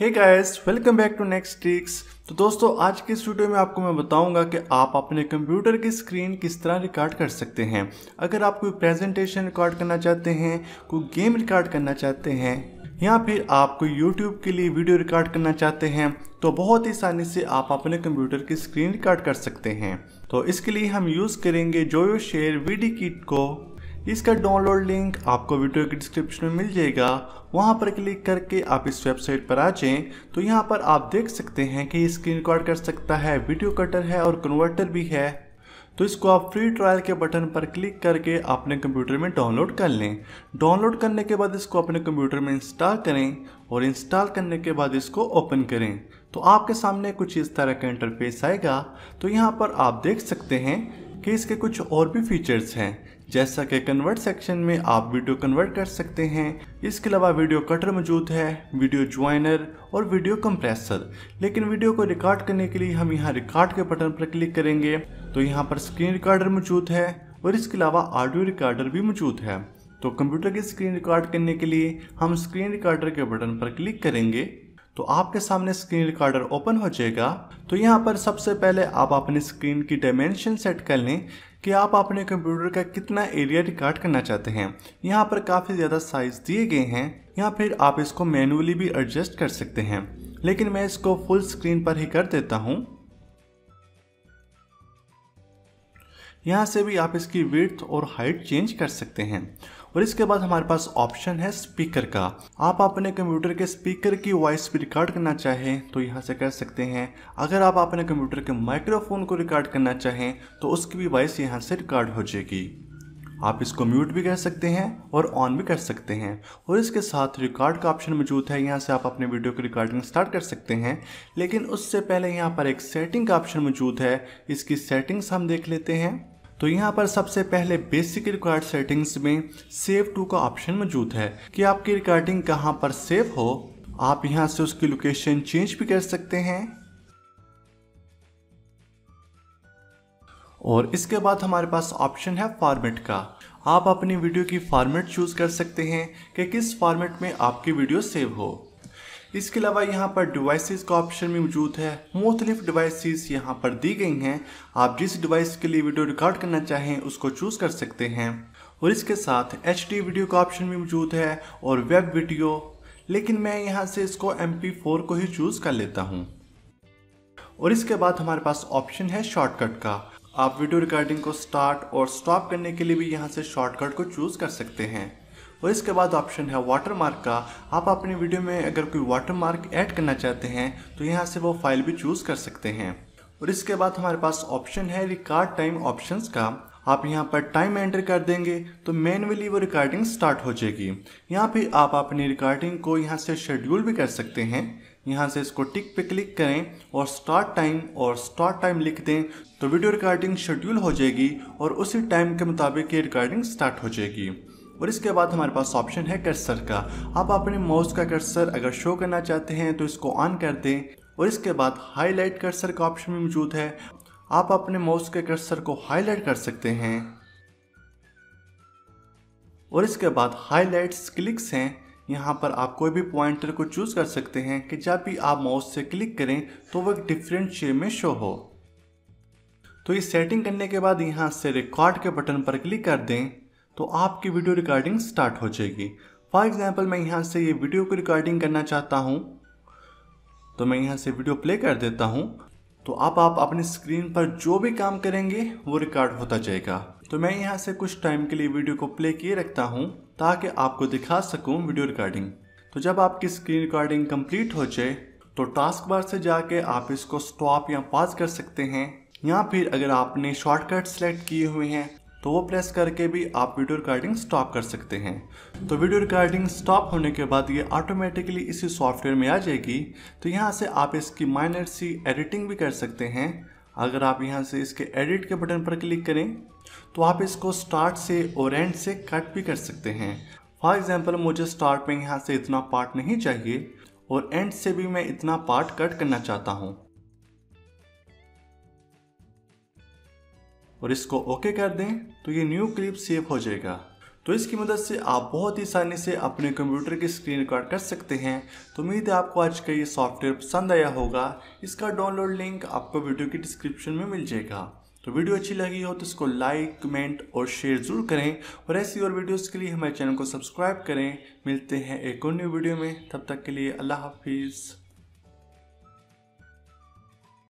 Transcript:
hey guys welcome back to next tricks तो दोस्तों आज के इस वीडियो में आपको मैं बताऊंगा कि आप अपने कंप्यूटर की स्क्रीन किस तरह रिकॉर्ड कर सकते हैं अगर आप कोई प्रेजेंटेशन रिकॉर्ड करना चाहते हैं कोई गेम रिकॉर्ड करना चाहते हैं या फिर आप कोई यूट्यूब के लिए वीडियो रिकॉर्ड करना चाहते हैं तो बहुत ही आसानी से आप अपने कंप्यूटर की स्क्रीन रिकॉर्ड कर सकते हैं तो इसके लिए हम यूज़ करेंगे जोयो शेयर वीडी किट को इसका डाउनलोड लिंक आपको वीडियो के डिस्क्रिप्शन में मिल जाएगा वहां पर क्लिक करके आप इस वेबसाइट पर आ जाएं तो यहां पर आप देख सकते हैं कि स्क्रीन रिकॉर्ड कर सकता है वीडियो कटर है और कन्वर्टर भी है तो इसको आप फ्री ट्रायल के बटन पर क्लिक करके अपने कंप्यूटर में डाउनलोड कर लें डाउनलोड करने के बाद इसको अपने कंप्यूटर में इंस्टॉल करें और इंस्टॉल करने के बाद इसको ओपन करें तो आपके सामने कुछ इस तरह का इंटरफेस आएगा तो यहाँ पर आप देख सकते हैं कि इसके कुछ और भी फीचर्स हैं जैसा कि कन्वर्ट सेक्शन में आप वीडियो कन्वर्ट कर सकते हैं इसके अलावा वीडियो कटर मौजूद है वीडियो ज्वाइनर और वीडियो कंप्रेसर लेकिन वीडियो को रिकॉर्ड करने के लिए हम यहाँ रिकॉर्ड के बटन पर क्लिक करेंगे तो यहाँ पर स्क्रीन रिकॉर्डर मौजूद है और इसके अलावा ऑडियो रिकॉर्डर भी मौजूद है तो कंप्यूटर की स्क्रीन रिकॉर्ड करने के लिए हम स्क्रीन रिकॉर्डर के बटन पर क्लिक करेंगे तो आपके सामने स्क्रीन रिकॉर्डर ओपन हो जाएगा तो यहाँ पर सबसे पहले आप अपनी स्क्रीन की डायमेंशन सेट कर लें कि आप अपने कंप्यूटर का कितना एरिया रिकॉर्ड करना चाहते हैं यहाँ पर काफ़ी ज़्यादा साइज़ दिए गए हैं या फिर आप इसको मैनुअली भी एडजस्ट कर सकते हैं लेकिन मैं इसको फुल स्क्रीन पर ही कर देता हूँ यहाँ से भी आप इसकी विर्थ और हाइट चेंज कर सकते हैं और इसके बाद हमारे पास ऑप्शन है स्पीकर का आप अपने कंप्यूटर के स्पीकर की वॉइस भी रिकॉर्ड करना चाहें तो यहाँ से कर सकते हैं अगर आप अपने कंप्यूटर के माइक्रोफोन को रिकॉर्ड करना चाहें तो उसकी भी वॉइस यहाँ से रिकॉर्ड हो जाएगी आप इसको म्यूट भी कर सकते हैं और ऑन भी कर सकते हैं और इसके साथ रिकॉर्ड का ऑप्शन मौजूद है यहाँ से आप अपने वीडियो की रिकॉर्डिंग स्टार्ट कर सकते हैं लेकिन उससे पहले यहाँ पर एक सेटिंग का ऑप्शन मौजूद है इसकी सेटिंग्स हम देख लेते हैं तो यहाँ पर सबसे पहले बेसिक रिकॉर्ड सेटिंग्स में सेव टू का ऑप्शन मौजूद है कि आपकी रिकॉर्डिंग कहाँ पर सेव हो आप यहाँ से उसकी लोकेशन चेंज भी कर सकते हैं और इसके बाद हमारे पास ऑप्शन है फॉर्मेट का आप अपनी वीडियो की फॉर्मेट चूज़ कर सकते हैं कि किस फॉर्मेट में आपकी वीडियो सेव हो इसके अलावा यहाँ पर डिवाइसेस का ऑप्शन भी मौजूद है मुख्तलिफ डिवाइसेस यहाँ पर दी गई हैं आप जिस डिवाइस के लिए वीडियो रिकॉर्ड करना चाहें उसको चूज़ कर सकते हैं और इसके साथ एच वीडियो का ऑप्शन भी मौजूद है और वेब वीडियो लेकिन मैं यहाँ से इसको एम को ही चूज़ कर लेता हूँ और इसके बाद हमारे पास ऑप्शन है शॉर्टकट का आप वीडियो रिकॉर्डिंग को स्टार्ट और स्टॉप करने के लिए भी यहाँ से शॉर्टकट को चूज़ कर सकते हैं और इसके बाद ऑप्शन है वाटरमार्क का आप अपनी वीडियो में अगर कोई वाटर मार्क ऐड करना चाहते हैं तो यहाँ से वो फाइल भी चूज़ कर सकते हैं और इसके बाद हमारे पास ऑप्शन है रिकॉर्ड टाइम ऑप्शन का आप यहाँ पर टाइम एंटर कर देंगे तो मैनुअली वो रिकॉर्डिंग स्टार्ट हो जाएगी यहाँ पे आप अपनी रिकॉर्डिंग को यहाँ से शेड्यूल भी कर सकते हैं यहाँ से इसको टिक पे क्लिक करें और स्टार्ट टाइम और स्टार्ट टाइम लिख दें तो वीडियो रिकॉर्डिंग शेड्यूल हो जाएगी और उसी टाइम के मुताबिक ये रिकॉर्डिंग स्टार्ट हो जाएगी और इसके बाद हमारे पास ऑप्शन है कर्सर का आप अपने माउस का कर्सर अगर शो करना चाहते हैं तो इसको ऑन कर दें और इसके बाद हाईलाइट कर्सर का ऑप्शन भी मौजूद है आप अपने माउस के कर्सर को हाईलाइट कर सकते हैं और इसके बाद हाईलाइट्स क्लिक्स हैं यहाँ पर आप कोई भी पॉइंटर को चूज़ कर सकते हैं कि जब भी आप माउस से क्लिक करें तो वह एक डिफरेंट शेप में शो हो तो ये सेटिंग करने के बाद यहाँ से रिकॉर्ड के बटन पर क्लिक कर दें तो आपकी वीडियो रिकॉर्डिंग स्टार्ट हो जाएगी फॉर एग्ज़ाम्पल मैं यहाँ से ये वीडियो को रिकॉर्डिंग करना चाहता हूँ तो मैं यहाँ से वीडियो प्ले कर देता हूँ तो आप आप अपने स्क्रीन पर जो भी काम करेंगे वो रिकॉर्ड होता जाएगा तो मैं यहाँ से कुछ टाइम के लिए वीडियो को प्ले किए रखता हूँ ताकि आपको दिखा सकूँ वीडियो रिकॉर्डिंग तो जब आपकी स्क्रीन रिकॉर्डिंग कंप्लीट हो जाए तो टास्क बार से जाके आप इसको स्टॉप या पॉज कर सकते हैं या फिर अगर आपने शॉर्टकट सेलेक्ट किए हुए हैं तो वो प्रेस करके भी आप वीडियो रिकॉर्डिंग स्टॉप कर सकते हैं तो वीडियो रिकॉर्डिंग स्टॉप होने के बाद ये ऑटोमेटिकली इसी सॉफ्टवेयर में आ जाएगी तो यहाँ से आप इसकी माइनर सी एडिटिंग भी कर सकते हैं अगर आप यहाँ से इसके एडिट के बटन पर क्लिक करें तो आप इसको स्टार्ट से और एंड से कट भी कर सकते हैं फॉर एग्ज़ाम्पल मुझे स्टार्ट में यहाँ से इतना पार्ट नहीं चाहिए और एंड से भी मैं इतना पार्ट कट करना चाहता हूँ और इसको ओके कर दें तो ये न्यू क्लिप सेव हो जाएगा तो इसकी मदद से आप बहुत ही आसानी से अपने कंप्यूटर की स्क्रीन रिकॉर्ड कर सकते हैं तो उम्मीद है आपको आज का ये सॉफ्टवेयर पसंद आया होगा इसका डाउनलोड लिंक आपको वीडियो की डिस्क्रिप्शन में मिल जाएगा तो वीडियो अच्छी लगी हो तो इसको लाइक कमेंट और शेयर ज़रूर करें और ऐसी और वीडियोज़ के लिए हमारे चैनल को सब्सक्राइब करें मिलते हैं एक और न्यू वीडियो में तब तक के लिए अल्लाह हाफिज़